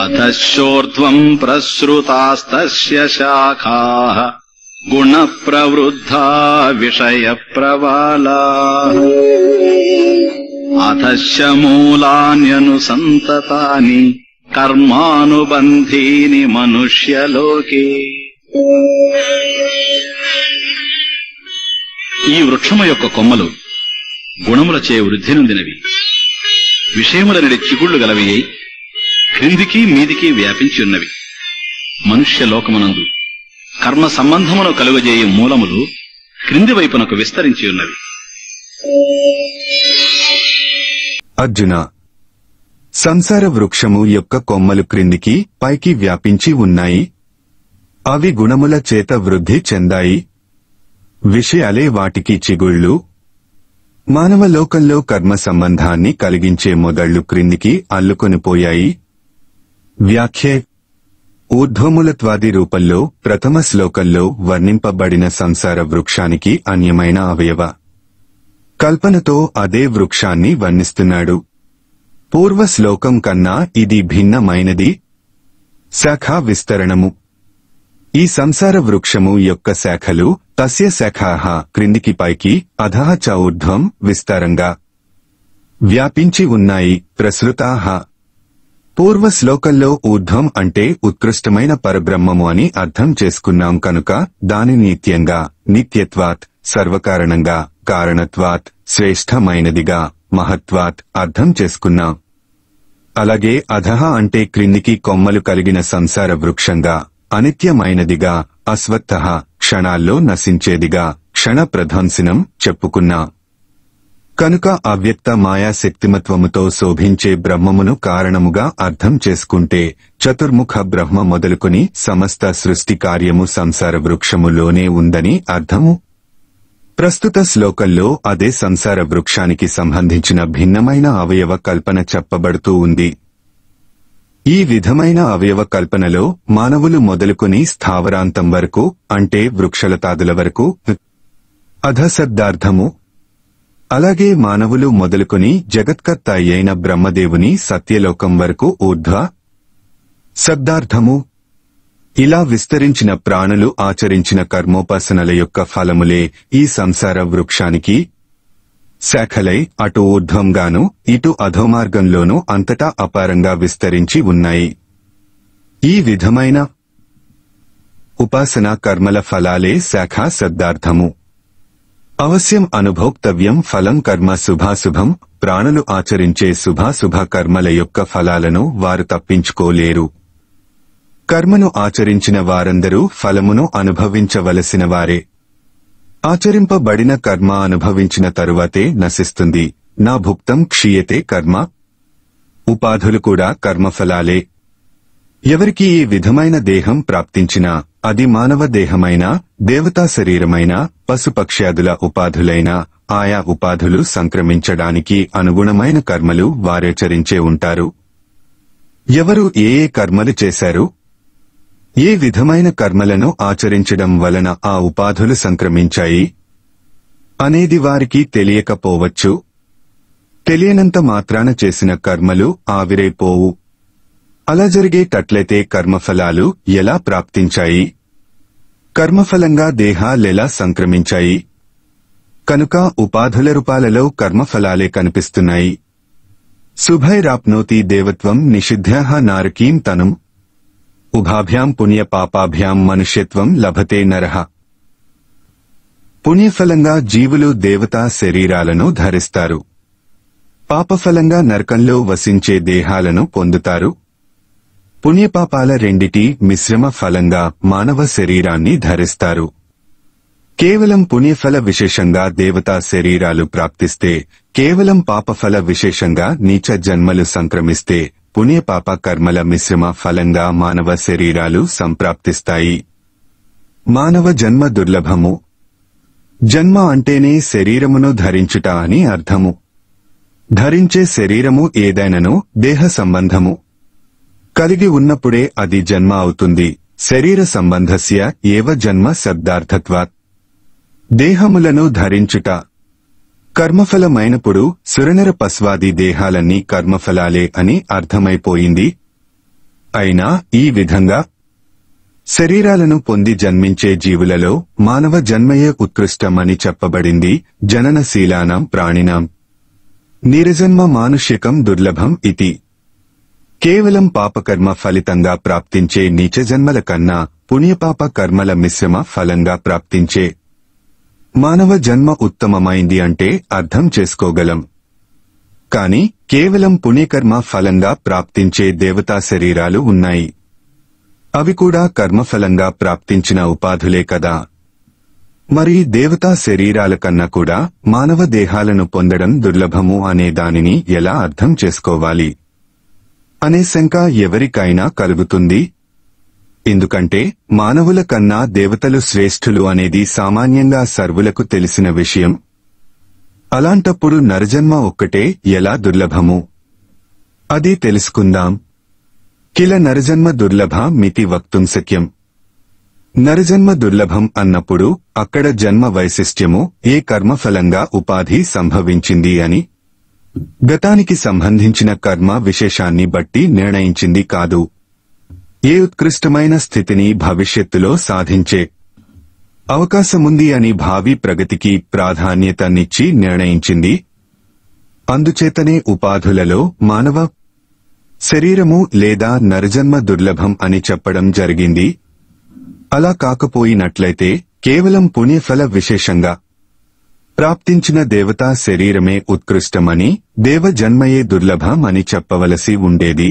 అతశ్శోర్ధ్వం ప్రసృతాస్త శాఖా గుణ ప్రవృద్ధా విషయ ప్రవాళా అతశ్య మూలాన్యనుసంతతాని కర్మానుబంధీని మనుష్యలోకే ఈ వృక్షము యొక్క కొమ్మలు గుణములచే వృద్ధి నొందినవి విషయములనడి చిగుళ్లు గలవయ్యాయి క్రిందికి మీదికి వ్యాపించి ఉన్నవి మనుష్య లోకమునందు కర్మ సంబంధమును కలుగజేయు మూలములు క్రింది వైపునకు విస్తరించి ఉన్నవి అర్జున సంసార వృక్షము యొక్క కొమ్మలు క్రిందికి పైకి వ్యాపించి ఉన్నాయి అవి గుణముల చేత వృద్ధి చెందాయి విషయాలే వాటికి చిగుళ్ళు మానవ లోకంలో కర్మ సంబంధాన్ని కలిగించే మొదళ్లు క్రిందికి అల్లుకొనిపోయాయి వ్యాఖ్యే ఊర్ధ్వములత్వాది రూపంలో ప్రథమ శ్లోకంలో వర్ణింపబడిన సంసార వృక్షానికి అన్యమైన అవయవ కల్పనతో అదే వృక్షాన్ని వర్ణిస్తున్నాడు పూర్వ శ్లోకం కన్నా ఇది భిన్నమైనది శాఖా విస్తరణము ఈ సంసార వృక్షము యొక్క శాఖలు తస్య శాఖాహ క్రిందికి పైకి అధహ చ ఊర్ధ్వం విస్తారంగా వ్యాపించి ఉన్నాయి ప్రసృతాహ పూర్వ శ్లోకల్లో ఊర్ధ్వం అంటే ఉత్కృష్టమైన పరబ్రహ్మము అని అర్థం చేసుకున్నాం కనుక దాని నిత్యంగా నిత్యత్వాత్ సర్వకారణంగా కారణత్వాత్ శ్రేష్టమైనదిగా మహత్వాత్ అర్థం చేసుకున్నాం అలాగే అధహ అంటే క్రిందికి కొమ్మలు కలిగిన సంసార వృక్షంగా అనిత్యమైనదిగా అస్వత్థ క్షణాల్లో నశించేదిగా క్షణ ప్రధాంసినం చెప్పుకున్నా కనుక అవ్యక్త మాయా శక్తిమత్వముతో శోభించే బ్రహ్మమును కారణముగా అర్థం చేసుకుంటే చతుర్ముఖ బ్రహ్మ మొదలుకుని సమస్త సృష్టి కార్యము సంసార వృక్షములోనే ఉందని అర్థము ప్రస్తుత శ్లోకంలో అదే సంసార వృక్షానికి సంబంధించిన భిన్నమైన అవయవ కల్పన చెప్పబడుతూ ఉంది ఈ విధమైన అవయవ కల్పనలో మానవులు మొదలుకొని స్థావరాంతం వరకు అంటే వృక్షల తాదుల వరకు అధశబ్దార్థము అలాగే మానవులు మొదలుకొని జగత్కర్త అయిన బ్రహ్మదేవుని సత్యలోకం వరకు ఊర్ధ్వ శబ్దార్థము ఇలా విస్తరించిన ప్రాణులు ఆచరించిన కర్మోపాసనల యొక్క ఫలములే ఈ సంసార వృక్షానికి శాఖలై అటు ఊర్ధ్వంగాను ఇటు అధోమార్గంలోనూ అంతటా అపారంగా విస్తరించి ఉన్నాయి ఈ విధమైన ఉపాసనా కర్మల ఫలాలే శాఖ సద్దార్థము అవశ్యం అనుభోక్తవ్యం ఫలం కర్మ శుభాశుభం ప్రాణులు ఆచరించే శుభాశుభ కర్మల యొక్క ఫలాలను వారు తప్పించుకోలేరు కర్మను ఆచరించిన వారందరూ ఫలమును అనుభవించవలసిన వారే ఆచరింపబడిన కర్మ అనుభవించిన తరువాతే నశిస్తుంది నా భుక్తం క్షీయతే కర్మ ఉపాధులు కూడా కర్మఫలాలే ఎవరికి ఈ విధమైన దేహం ప్రాప్తించినా అది మానవ దేహమైనా దేవతా శరీరమైనా పశుపక్ష్యాదుల ఉపాధులైనా ఆయా ఉపాధులు సంక్రమించడానికి అనుగుణమైన కర్మలు వారేచరించే ఉంటారు ఎవరు ఏ ఏ కర్మలు చేశారు ఏ విధమైన కర్మలను ఆచరించడం వలన ఆ ఉపాధులు సంక్రమించాయి అనేది వారికి తెలియకపోవచ్చు తెలియనంత మాత్రాన చేసిన కర్మలు ఆవిరైపోవు అలా జరిగేటట్లయితే కర్మఫలాలు ఎలా ప్రాప్తించాయి కర్మఫలంగా దేహాలెలా సంక్రమించాయి కనుక ఉపాధుల రూపాలలో కర్మఫలాలే కనిపిస్తున్నాయి శుభైరాప్నోతి దేవత్వం నిషిద్ధ్యాహ నారకీం తనం ఉభాభ్యాం పాపాభ్యాం మనుష్యత్వం లభతే నరహ పుణ్యఫలంగా జీవులు దేవతా శరీరాలను ధరిస్తారు పాపఫలంగా నరకంలో వసించే దేహాలను పొందుతారు పుణ్యపాపాల రెండిటి మిశ్రమ ఫలంగా మానవ శరీరాన్ని ధరిస్తారు కేవలం పుణ్యఫల విశేషంగా దేవతా శరీరాలు ప్రాప్తిస్తే కేవలం పాపఫల విశేషంగా నీచ జన్మలు సంక్రమిస్తే పుణ్య పాప కర్మల మిశ్రమ ఫలంగా మానవ శరీరాలు సంప్రాప్తిస్తాయి మానవ జన్మ దుర్లభము జన్మ అంటేనే శరీరమును ధరించుట అని అర్థము ధరించే శరీరము ఏదైనను దేహ సంబంధము కలిగి ఉన్నప్పుడే అది జన్మ అవుతుంది శరీర సంబంధస్య ఏవ జన్మ శబ్దార్థత్వాత్ దేహములను ధరించుట కర్మఫలమైనప్పుడు సురనర పస్వాది దేహాలన్నీ కర్మఫలాలే అని అర్థమైపోయింది అయినా ఈ విధంగా శరీరాలను పొంది జన్మించే జీవులలో మానవ జన్మయే ఉత్కృష్టమని చెప్పబడింది జననశీలానం ప్రాణినాం నిరజన్మ మానుష్యకం దుర్లభం ఇది కేవలం పాపకర్మ ఫలితంగా ప్రాప్తించే నీచజన్మల కన్నా పుణ్యపాప కర్మల మిశ్రమ ఫలంగా ప్రాప్తించే మానవ జన్మ ఉత్తమమైంది అంటే అర్థం చేసుకోగలం కాని కేవలం పుణ్యకర్మ ఫలంగా ప్రాప్తించే దేవతా శరీరాలు ఉన్నాయి అవి కూడా కర్మఫలంగా ప్రాప్తించిన ఉపాధులే కదా మరి దేవతా శరీరాల కన్నా కూడా మానవ దేహాలను పొందడం దుర్లభము అనే దానిని ఎలా అర్థం చేసుకోవాలి అనే శంక ఎవరికైనా కలుగుతుంది ఎందుకంటే మానవుల కన్నా దేవతలు శ్రేష్ఠులు అనేది సామాన్యంగా సర్వులకు తెలిసిన విషయం అలాంటప్పుడు నరజన్మ ఒక్కటే ఎలా దుర్లభము అది తెలుసుకుందాం కిల నరజన్మ దుర్లభ మితి వక్తుం శక్యం నరజన్మ దుర్లభం అన్నప్పుడు అక్కడ జన్మ వైశిష్ట్యము ఏ కర్మఫలంగా ఉపాధి సంభవించింది అని గతానికి సంబంధించిన కర్మ విశేషాన్ని బట్టి నిర్ణయించింది కాదు ఏ ఉత్కృష్టమైన స్థితిని భవిష్యత్తులో సాధించే అవకాశముంది అని భావి ప్రగతికి ప్రాధాన్యతనిచ్చి నిర్ణయించింది అందుచేతనే ఉపాధులలో మానవ శరీరము లేదా నరజన్మ దుర్లభం అని చెప్పడం జరిగింది అలా కాకపోయినట్లయితే కేవలం పుణ్యఫల విశేషంగా ప్రాప్తించిన దేవతా శరీరమే ఉత్కృష్టమని దేవజన్మయే దుర్లభం అని చెప్పవలసి ఉండేది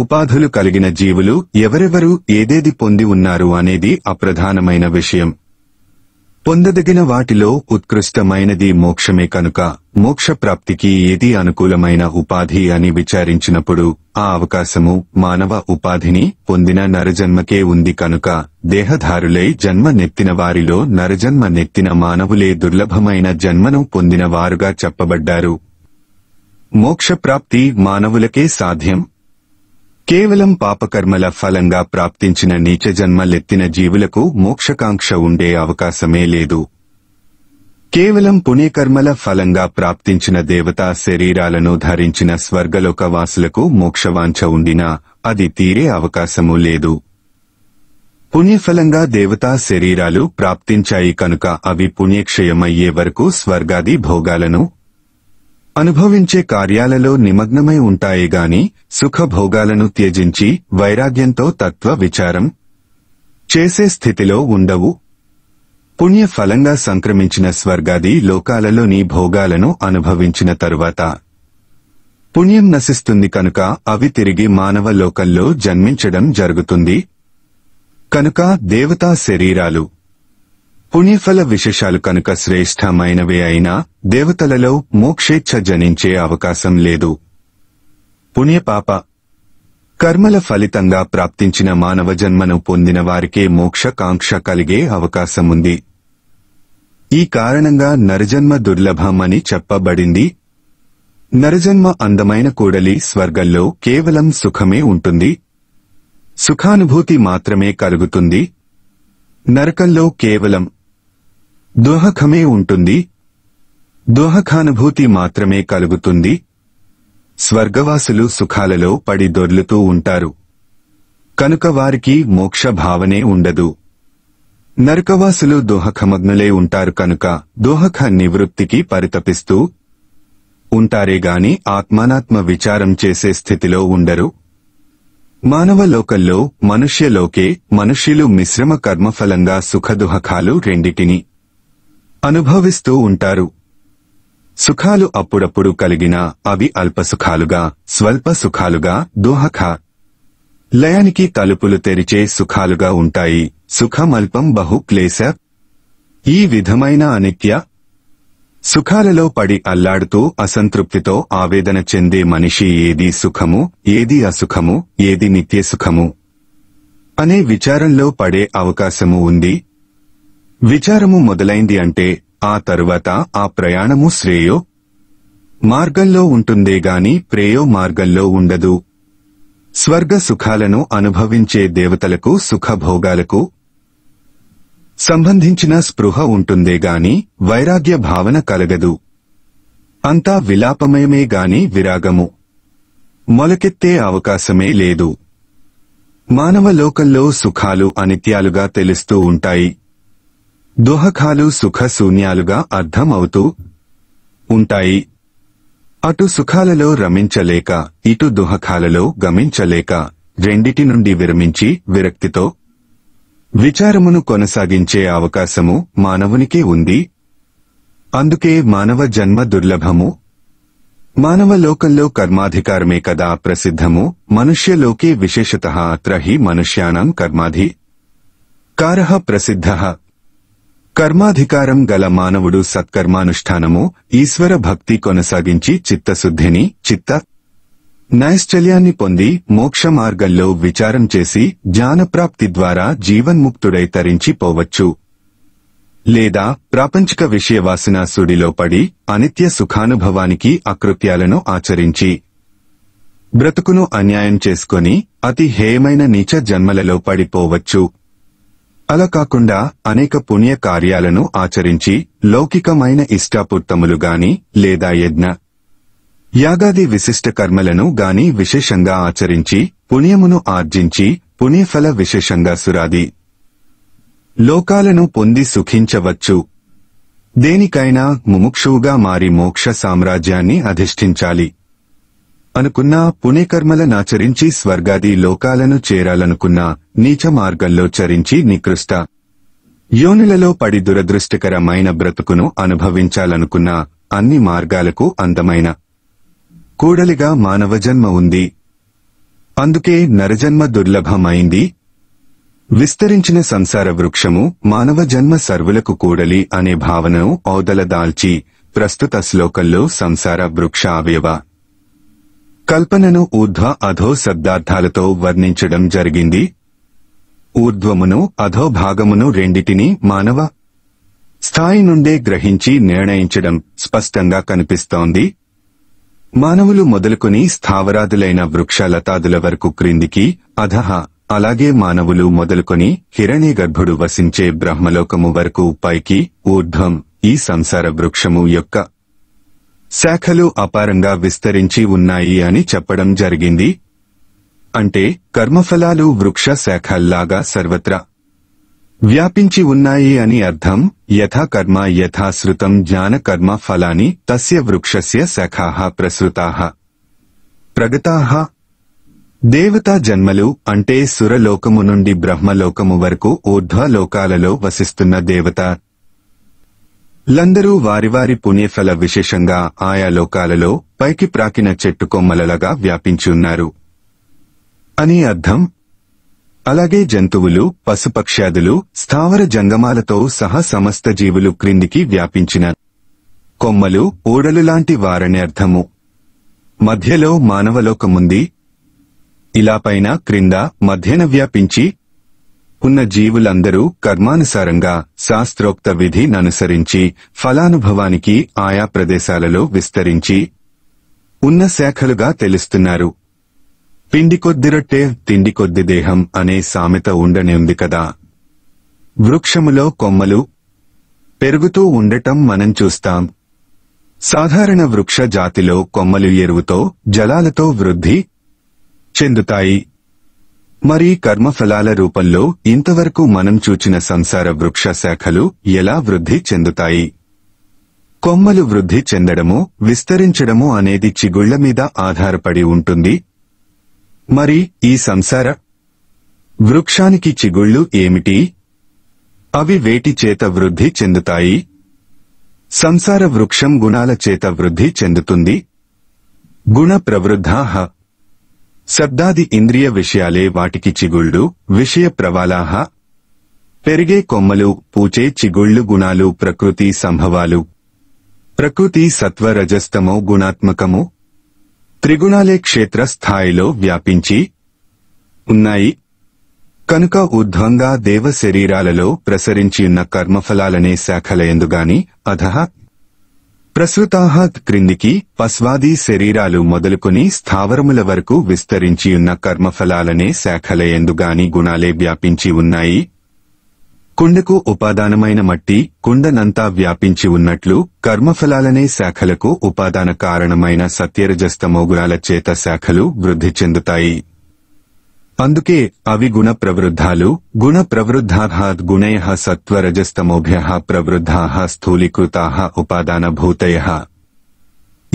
ఉపాధులు కలిగిన జీవులు ఎవరెవరు ఏదేది పొంది ఉన్నారు అనేది అప్రధానమైన విషయం పొందదగిన వాటిలో ఉత్కృష్టమైనది మోక్షమే కనుక మోక్షప్రాప్తికి ఏది అనుకూలమైన ఉపాధి అని విచారించినప్పుడు ఆ అవకాశము మానవ ఉపాధిని పొందిన నరజన్మకే ఉంది కనుక దేహధారులై జన్మ నెత్తిన వారిలో నరజన్మ నెత్తిన మానవులే దుర్లభమైన జన్మను పొందిన వారుగా చెప్పబడ్డారు మోక్షప్రాప్తి మానవులకే సాధ్యం కేవలం పాపకర్మల ఫలంగా ప్రాప్తించిన నీచ జన్మలెత్తిన జీవులకు మోక్షకాంక్ష ఉండే అవకాశమే లేదు కేవలం పుణ్యకర్మల ఫలంగా ప్రాప్తించిన దేవతా శరీరాలను ధరించిన స్వర్గలోకవాసులకు మోక్షవాంఛ ఉండినా అది తీరే అవకాశము లేదు పుణ్యఫలంగా దేవతా శరీరాలు ప్రాప్తించాయి కనుక అవి పుణ్యక్షయమయ్యే వరకు స్వర్గాది భోగాలను అనుభవించే కార్యాలలో నిమగ్నమై ఉంటాయి గాని సుఖభోగాలను త్యజించి వైరాగ్యంతో తత్వ విచారం చేసే స్థితిలో ఉండవు పుణ్య ఫలంగా సంక్రమించిన స్వర్గాది లోకాలలోని భోగాలను అనుభవించిన తరువాత పుణ్యం నశిస్తుంది కనుక అవి తిరిగి మానవ లోకల్లో జన్మించడం జరుగుతుంది కనుక దేవతా శరీరాలు పుణ్యఫల విశేషాలు కనుక శ్రేష్టమైనవే అయినా దేవతలలో మోక్షేచ్ఛ జనించే అవకాశం లేదు పుణ్యపాప కర్మల ఫలితంగా ప్రాప్తించిన మానవ జన్మను పొందిన వారికే మోక్షకాంక్ష కలిగే అవకాశముంది ఈ కారణంగా నరజన్మ దుర్లభమని చెప్పబడింది నరజన్మ అందమైన కూడలి స్వర్గంలో కేవలం సుఖమే ఉంటుంది సుఖానుభూతి మాత్రమే కలుగుతుంది నరకంలో కేవలం దోహఖమే ఉంటుంది దోహకానుభూతి మాత్రమే కలుగుతుంది స్వర్గవాసులు సుఖాలలో పడి దొర్లుతూ ఉంటారు కనుక వారికి మోక్ష భావనే ఉండదు నరకవాసులు దోహకమగ్నులే ఉంటారు కనుక దోహఖ నివృత్తికి పరితపిస్తూ ఉంటారే గాని ఆత్మానాత్మ విచారం చేసే స్థితిలో ఉండరు మానవ లోకల్లో మనుష్యలోకే మనుష్యులు మిశ్రమ కర్మఫలంగా సుఖదుహకాలు రెండిటిని అనుభవిస్తూ ఉంటారు సుఖాలు అప్పుడప్పుడు కలిగినా అవి అల్పసుఖాలుగా స్వల్ప సుఖాలుగా దోహక లయానికి తలుపులు తెరిచే సుఖాలుగా ఉంటాయి సుఖమల్పం బహు క్లేశ ఈ విధమైన అనిత్య సుఖాలలో పడి అల్లాడుతూ అసంతృప్తితో ఆవేదన చెందే మనిషి ఏది సుఖము ఏది అసుఖము ఏది నిత్యసుఖము అనే విచారంలో పడే అవకాశము ఉంది విచారము మొదలైంది అంటే ఆ తరువాత ఆ ప్రయాణము శ్రేయో మార్గంలో ఉంటుందే గాని ప్రేయో మార్గంలో ఉండదు స్వర్గ సుఖాలను అనుభవించే దేవతలకు సుఖభోగాలకు సంబంధించిన స్పృహ ఉంటుందే గాని వైరాగ్య భావన కలగదు అంతా విలాపమయమే గాని విరాగము మొలకెత్తే అవకాశమే లేదు మానవ సుఖాలు అనిత్యాలుగా తెలుస్తూ ఉంటాయి దుహఖాలు సుఖశూన్యాలుగా అర్థం అవుతూ ఉంటాయి అటు సుఖాలలో రమించలేక ఇటు దుహఖాలలో గమించలేక రెండిటి నుండి విరమించి విరక్తితో విచారమును కొనసాగించే అవకాశము మానవునికి ఉంది అందుకే మానవ జన్మ దుర్లభము మానవ లోకంలో కర్మాధికారమే కదా ప్రసిద్ధము మనుష్యలోకే విశేషత అత్రహి మనుష్యానం కర్మాధి కారహ ప్రసిద్ధ కర్మాధికారం గల మానవుడు సత్కర్మానుష్ఠానము ఈశ్వర భక్తి కొనసాగించి చిత్తశుద్ధిని చిత్త నైశ్చల్యాన్ని పొంది మోక్ష మార్గంలో విచారం చేసి జ్ఞానప్రాప్తి ద్వారా జీవన్ముక్తుడై తరించిపోవచ్చు లేదా ప్రాపంచిక విషయవాసన సుడిలో పడి అనిత్య సుఖానుభవానికి అకృత్యాలను ఆచరించి బ్రతుకును అన్యాయం చేసుకొని అతి హేమైన నీచ జన్మలలో పడిపోవచ్చు అలా కాకుండా అనేక పుణ్య కార్యాలను ఆచరించి లౌకికమైన ఇష్టాపుత్తములు గాని లేదా యజ్ఞ యాగాది విశిష్ట కర్మలను గాని విశేషంగా ఆచరించి పుణ్యమును ఆర్జించి పుణ్యఫల విశేషంగా సురాది లోకాలను పొంది సుఖించవచ్చు దేనికైనా ముముక్షువుగా మారి మోక్ష సామ్రాజ్యాన్ని అధిష్ఠించాలి అనుకున్నా నాచరించి స్వర్గాది లోకాలను చేరాలనుకున్నా నీచ మార్గంలో చరించి నికృష్ట యోనులలో పడి దురదృష్టకరమైన బ్రతుకును అనుభవించాలనుకున్నా అన్ని మార్గాలకు అందమైన కూడలిగా మానవ జన్మ ఉంది అందుకే నరజన్మ దుర్లభమైంది విస్తరించిన సంసార వృక్షము మానవ జన్మ సర్వులకు కూడలి అనే భావనను ఓదలదాల్చి ప్రస్తుత శ్లోకంలో సంసార వృక్ష అవయవ కల్పనను ఊర్ధ్వ అధో శబ్దార్థాలతో వర్ణించడం జరిగింది ఊర్ధ్వమును అధోభాగమును రెండిటిని మానవ స్థాయి నుండే గ్రహించి నిర్ణయించడం స్పష్టంగా కనిపిస్తోంది మానవులు మొదలుకొని స్థావరాదులైన వృక్షలతాదుల వరకు క్రిందికి అధహ అలాగే మానవులు మొదలుకొని హిరణ్య గర్భుడు వసించే బ్రహ్మలోకము వరకు పైకి ఊర్ధ్వం ఈ సంసార వృక్షము యొక్క శాఖలు అపారంగా విస్తరించి ఉన్నాయి అని చెప్పడం జరిగింది అంటే కర్మఫలాలు వృక్ష శాఖల్లాగా సర్వత్రా వ్యాపించి ఉన్నాయి అని అర్థం యథా కర్మ యథాశ్రుతం జ్ఞానకర్మ ఫలాని తస్య వృక్షస్య శాఖాహ ప్రసృతాహ ప్రగతాహ దేవతా జన్మలు అంటే సురలోకము నుండి బ్రహ్మలోకము వరకు ఊర్ధ్వలోకాలలో వసిస్తున్న దేవత లందరూ వారి వారి పుణ్యఫల విశేషంగా ఆయా లోకాలలో పైకి ప్రాకిన చెట్టు కొమ్మలలాగా వ్యాపించున్నారు అని అర్థం అలాగే జంతువులు పశుపక్ష్యాదులు స్థావర జంగమాలతో సహా సమస్త జీవులు క్రిందికి వ్యాపించిన కొమ్మలు ఓడలు లాంటి వారని అర్థము మధ్యలో మానవలోకముంది ఇలా పైన క్రింద మధ్యన వ్యాపించి ఉన్న జీవులందరూ కర్మానుసారంగా శాస్త్రోక్త విధి ననుసరించి ఫలానుభవానికి ఆయా ప్రదేశాలలో విస్తరించి ఉన్న శాఖలుగా తెలుస్తున్నారు పిండి కొద్దిరొట్టే తిండి కొద్ది దేహం అనే సామెత ఉండనేంది కదా వృక్షములో కొమ్మలు పెరుగుతూ ఉండటం మనం చూస్తాం సాధారణ వృక్ష జాతిలో కొమ్మలు ఎరువుతో జలాలతో వృద్ధి చెందుతాయి మరి కర్మఫలాల రూపంలో ఇంతవరకు మనం చూచిన సంసార వృక్ష శాఖలు ఎలా వృద్ధి చెందుతాయి కొమ్మలు వృద్ధి చెందడము విస్తరించడము అనేది చిగుళ్ల మీద ఆధారపడి ఉంటుంది మరి ఈ సంసార వృక్షానికి చిగుళ్ళు ఏమిటి అవి వేటి చేత వృద్ధి చెందుతాయి సంసార వృక్షం గుణాల చేత వృద్ధి చెందుతుంది గుణ ప్రవృద్ధాహ శబ్దాది ఇంద్రియ విషయాలే వాటికి చిగుళ్ళు విషయ ప్రవాలాహ పెరిగే కొమ్మలు పూచే చిగుళ్ళు గుణాలు ప్రకృతి సంభవాలు ప్రకృతి సత్వరజస్తమో గుణాత్మకము త్రిగుణాలే క్షేత్ర స్థాయిలో వ్యాపించి ఉన్నాయి కనుక ఊర్ధ్వంగా దేవ శరీరాలలో ప్రసరించియున్న కర్మఫలాలనే శాఖలయందుగాని అధహ ప్రసృతాహత్ క్రిందికి పస్వాది శరీరాలు మొదలుకొని స్థావరముల వరకు విస్తరించియున్న కర్మఫలాలనే శాఖలయందుగాని గుణాలే వ్యాపించి ఉన్నాయి కుండకు ఉపాదానమైన మట్టి కుండనంతా వ్యాపించి ఉన్నట్లు కర్మఫలాలనే శాఖలకు ఉపాదాన కారణమైన సత్యరజస్తమోగుణాల చేత శాఖలు వృద్ధి చెందుతాయి అందుకే అవి గుణ ప్రవృద్ధాలు గుణ ప్రవృద్ధాహ గుణయ సత్వరజస్తమోభ్య ప్రవృద్ధా ఉపాదాన భూతయ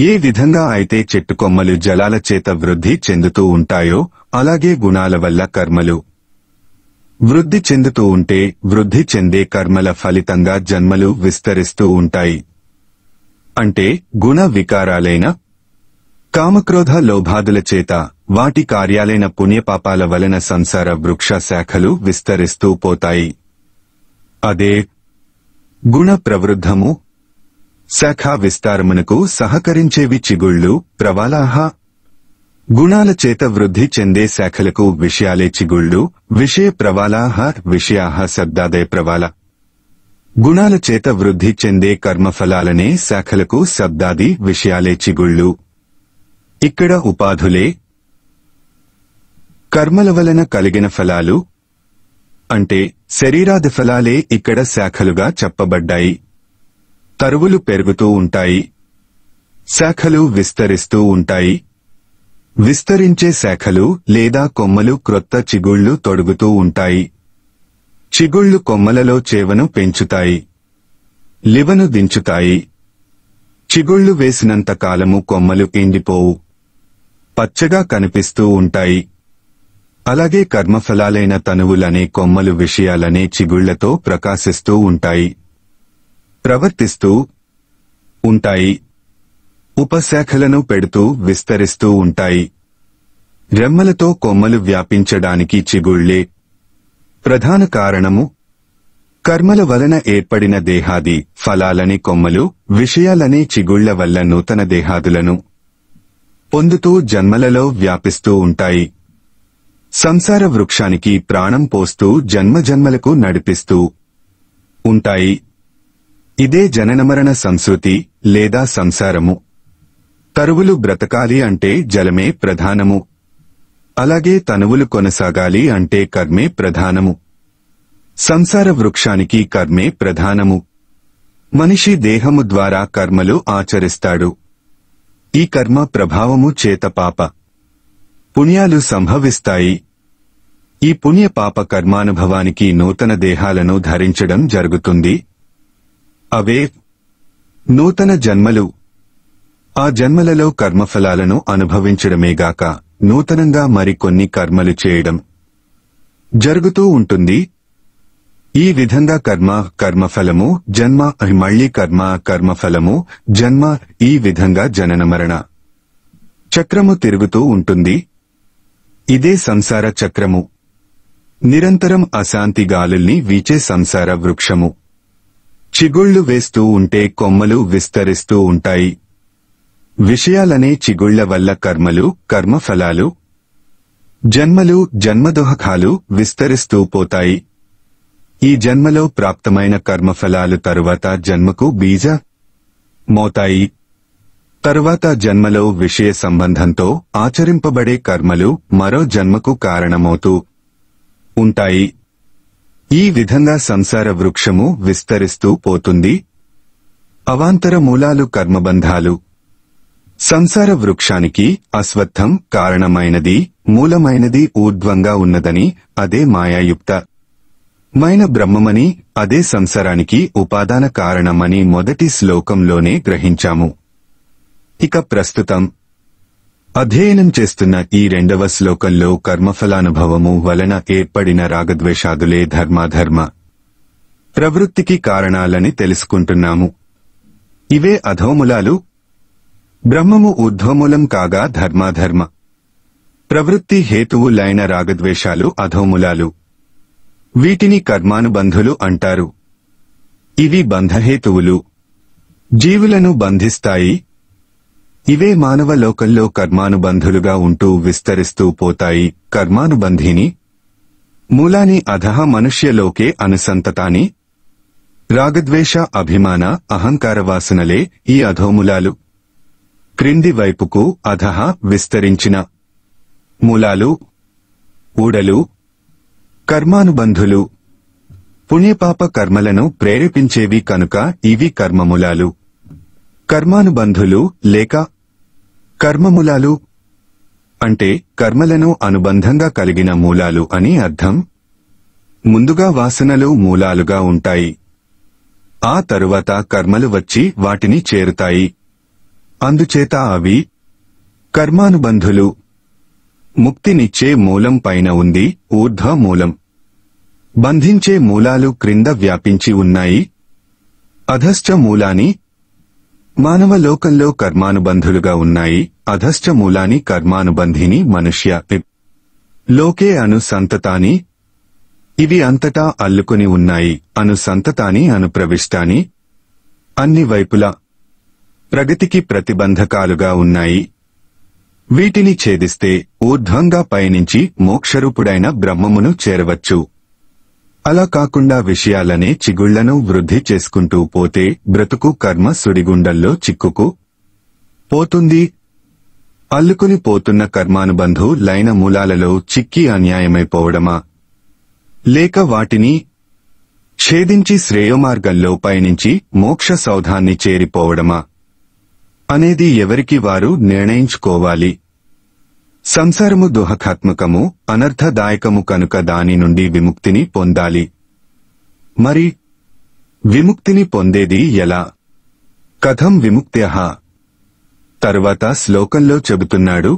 ఏ విధంగా అయితే చెట్టు కొమ్మలు జలాల చేత వృద్ధి చెందుతూ ఉంటాయో అలాగే గుణాల వల్ల కర్మలు వృద్ధి చెందుతూ ఉంటే వృద్ధి చెందే కర్మల ఫలితంగా జన్మలు విస్తరిస్తూ ఉంటాయి అంటే గుణ వికారాలైన కామక్రోధ లోభాదుల చేత వాటి కార్యాలైన పుణ్యపాపాల వలన సంసార వృక్ష శాఖలు విస్తరిస్తూ పోతాయి అదే గుణ ప్రవృద్ధము శాఖ విస్తారమునకు సహకరించేవి చిగుళ్ళు ప్రవాలాహ గుణాల చేత వృద్ధి చెందే శాఖలకు విషయాలే చిగుళ్ళు విషయ ప్రవాలాహ విషయాహ శబ్దాదయ ప్రవాల గుణాల చేత వృద్ధి చెందే కర్మఫలాలనే శాఖలకు శబ్దాది విషయాలే చిగుళ్ళు ఇక్కడ ఉపాధులే కర్మల వలన కలిగిన ఫలాలు అంటే శరీరాది ఫలాలే ఇక్కడ శాఖలుగా చెప్పబడ్డాయి తరువులు పెరుగుతూ ఉంటాయి శాఖలు విస్తరిస్తూ ఉంటాయి విస్తరించే శాఖలు లేదా కొమ్మలు క్రొత్త చిగుళ్లు తొడుగుతూ ఉంటాయి చిగుళ్లు కొమ్మలలో చేవను పెంచుతాయి లివను దించుతాయి చిగుళ్లు వేసినంత కాలము కొమ్మలు ఎండిపోవు పచ్చగా కనిపిస్తూ ఉంటాయి అలాగే కర్మఫలాలైన తనువులనే కొమ్మలు విషయాలనే చిగుళ్లతో ప్రకాశిస్తూ ఉంటాయి ప్రవర్తిస్తూ ఉంటాయి ఉపశాఖలను పెడుతూ విస్తరిస్తూ ఉంటాయి రెమ్మలతో కొమ్మలు వ్యాపించడానికి చిగుళ్లే ప్రధాన కారణము కర్మల వలన ఏర్పడిన దేహాది ఫలాలని కొమ్మలు విషయాలనే చిగుళ్ల వల్ల నూతన దేహాదులను పొందుతూ జన్మలలో వ్యాపిస్తూ ఉంటాయి సంసార వృక్షానికి ప్రాణం పోస్తూ జన్మజన్మలకు నడిపిస్తూ ఉంటాయి ఇదే జననమరణ సంస్కృతి లేదా సంసారము తరువులు బ్రతకాలి అంటే జలమే ప్రధానము అలాగే తనువులు కొనసాగాలి అంటే కర్మే ప్రధానము సంసార వృక్షానికి కర్మే ప్రధానము మనిషి దేహము ద్వారా కర్మలు ఆచరిస్తాడు ఈ కర్మ ప్రభావము చేత పాప పుణ్యాలు సంభవిస్తాయి ఈ పుణ్య పాప కర్మానుభవానికి నూతన దేహాలను ధరించడం జరుగుతుంది అవే నూతన జన్మలు ఆ జన్మలలో కర్మఫలాలను అనుభవించడమేగాక నూతనంగా మరికొన్ని కర్మలు చేయడం జరుగుతూ ఉంటుంది ఈ విధంగా కర్మ కర్మఫలము జన్మ మళ్లీ కర్మ కర్మఫలము జన్మ ఈ విధంగా జనన మరణ చక్రము తిరుగుతూ ఉంటుంది ఇదే సంసార చక్రము నిరంతరం అశాంతి గాలుల్ని వీచే సంసార వృక్షము చిగుళ్లు వేస్తూ ఉంటే కొమ్మలు విస్తరిస్తూ ఉంటాయి విషయాలనే చిగుళ్ల వల్ల కర్మలు కర్మఫలాలు జన్మలు జన్మదోహకాలు విస్తరిస్తూ పోతాయి ఈ జన్మలో ప్రాప్తమైన కర్మఫలాలు తరువాత జన్మకు బీజ మోతాయి తరువాత జన్మలో విషయ సంబంధంతో ఆచరింపబడే కర్మలు మరో జన్మకు కారణమవుతూ ఉంటాయి ఈ విధంగా సంసార వృక్షము విస్తరిస్తూ పోతుంది అవాంతర మూలాలు కర్మబంధాలు సంసార వృక్షానికి అశ్వత్థం కారణమైనది మూలమైనది ఊర్ధ్వంగా ఉన్నదని అదే మాయాయుక్త మైన బ్రహ్మమని అదే సంసారానికి ఉపాదాన కారణమని మొదటి శ్లోకంలోనే గ్రహించాము ఇక ప్రస్తుతం అధ్యయనం చేస్తున్న ఈ రెండవ శ్లోకంలో కర్మఫలానుభవము వలన ఏర్పడిన రాగద్వేషాదులే ధర్మాధర్మ ప్రవృత్తికి కారణాలని తెలుసుకుంటున్నాము ఇవే అధోములాలు బ్రహ్మము ఊర్ధ్వమూలం కాగా ధర్మాధర్మ ప్రవృత్తి హేతువులైన రాగద్వేషాలు అధోములాలు వీటిని కర్మానుబంధులు అంటారు ఇవి బంధహేతువులు జీవులను బంధిస్తాయి ఇవే మానవ లోకంలో కర్మానుబంధులుగా ఉంటూ విస్తరిస్తూ పోతాయి కర్మానుబంధిని మూలాని అధః మనుష్యలోకే అనుసంతతాని రాగద్వేష అభిమాన అహంకార వాసనలే ఈ అధోమూలాలు క్రింది వైపుకు అధః విస్తరించిన మూలాలు ఊడలు కర్మానుబంధులు పుణ్యపాప కర్మలను ప్రేరేపించేవి కనుక ఇవి కర్మములాలు కర్మానుబంధులు లేక కర్మములాలు అంటే కర్మలను అనుబంధంగా కలిగిన మూలాలు అని అర్థం ముందుగా వాసనలు మూలాలుగా ఉంటాయి ఆ తరువాత కర్మలు వచ్చి వాటిని చేరుతాయి అందుచేత అవి కర్మానుబంధులు ముక్తినిచ్చే మూలం పైన ఉంది ఊర్ధ్వ మూలం బంధించే మూలాలు క్రింద వ్యాపించి ఉన్నాయి అధశ్చ మూలాని మానవ లోకంలో కర్మానుబంధులుగా ఉన్నాయి అధశ్చ మూలాని కర్మానుబంధిని మనుష్య లోకే అను సంతతాని ఇవి అంతటా అల్లుకుని ఉన్నాయి అను సంతతాని అనుప్రవిష్టాని అన్ని వైపులా ప్రగతికి ప్రతిబంధకాలుగా ఉన్నాయి వీటిని ఛేదిస్తే ఊర్ధ్వంగా పయనించి మోక్షరూపుడైన బ్రహ్మమును చేరవచ్చు అలా కాకుండా విషయాలనే చిగుళ్లను వృద్ధి చేసుకుంటూ పోతే బ్రతుకు కర్మ సుడిగుండల్లో చిక్కుకు పోతుంది అల్లుకుని పోతున్న కర్మానుబంధు లైన మూలాలలో చిక్కి అన్యాయమైపోవడమా లేక వాటిని ఛేదించి శ్రేయోమార్గంలో పయనించి మోక్ష సౌధాన్ని చేరిపోవడమా అనేది ఎవరికి వారు నిర్ణయించుకోవాలి సంసారము దుహకాత్మకము అనర్థదాయకము కనుక దాని నుండి విముక్తిని పొందాలి మరి విముక్తిని పొందేది ఎలా కథం విముక్త్యహ తర్వాత శ్లోకంలో చెబుతున్నాడు